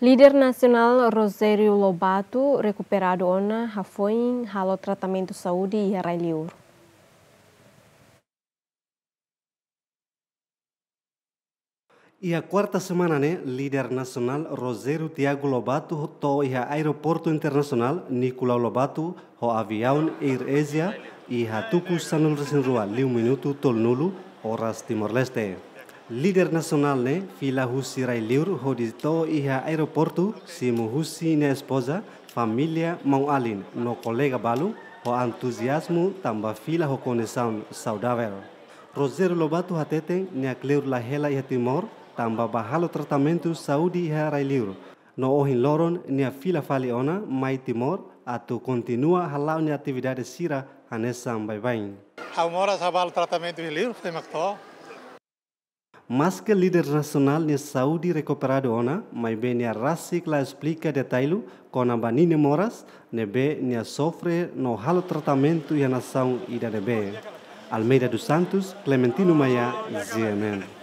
Líder nacional Rosario Lobato, recuperado ona, já foi em halo tratamento saúde e arreliur. E a quarta semana, né, líder nacional Rosério Tiago Lobato to e aeroporto internacional Nicolau Lobato, ho avião Air Asia e a tucu sanul resenrua, liu minuto tol nulu horas Timor-Leste. Líder nacional né fila husi railiur hodito iha aeroporto simu husi ne né, esposa família mão alin no colega balu o entusiasmo tamba fila ho conexão saudável. Rosero Lobato hatete ne né, acleur la hela iha timor tamba bahalo tratamento saúde iha railiur. No ohin loron ne né, a fila faliona mai timor atu continua halau ne atividade sira anessa bai bai. mora sabal tratamento iha liur, temakto mas que líder nacional de saúde recuperado ona, mas bem nia rascicla explica detalhe com a banine moras, ne bem nia sofre no halo tratamento e a nação ida de Almeida dos Santos, Clementino Maia, ZMN.